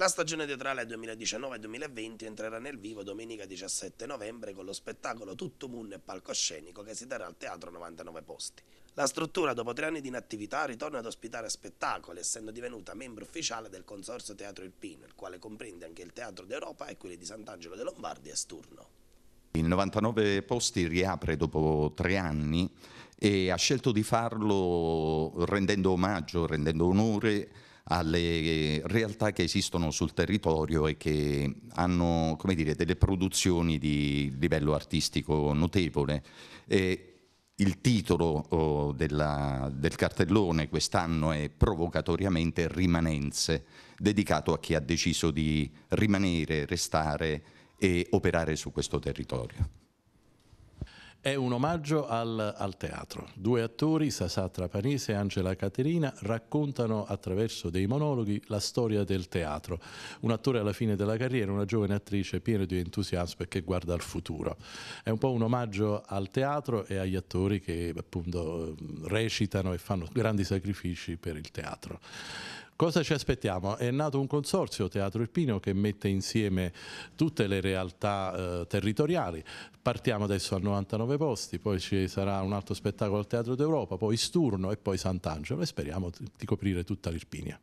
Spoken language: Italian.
La stagione teatrale 2019-2020 entrerà nel vivo domenica 17 novembre con lo spettacolo Tutto Munno e Palcoscenico che si darà al Teatro 99 Posti. La struttura, dopo tre anni di inattività, ritorna ad ospitare spettacoli, essendo divenuta membro ufficiale del Consorzio Teatro Irpino, il quale comprende anche il Teatro d'Europa e quelli di Sant'Angelo de Lombardi e Sturno. Il 99 Posti riapre dopo tre anni e ha scelto di farlo rendendo omaggio, rendendo onore alle eh, realtà che esistono sul territorio e che hanno dire, delle produzioni di livello artistico notevole. E il titolo oh, della, del cartellone quest'anno è provocatoriamente Rimanenze, dedicato a chi ha deciso di rimanere, restare e operare su questo territorio. È un omaggio al, al teatro. Due attori, Sasà Trapanese e Angela Caterina, raccontano attraverso dei monologhi la storia del teatro. Un attore alla fine della carriera, una giovane attrice piena di entusiasmo e che guarda al futuro. È un po' un omaggio al teatro e agli attori che appunto recitano e fanno grandi sacrifici per il teatro. Cosa ci aspettiamo? È nato un consorzio Teatro Irpino che mette insieme tutte le realtà eh, territoriali. Partiamo adesso a 99 posti, poi ci sarà un altro spettacolo al Teatro d'Europa, poi Sturno e poi Sant'Angelo e speriamo di coprire tutta l'Irpinia.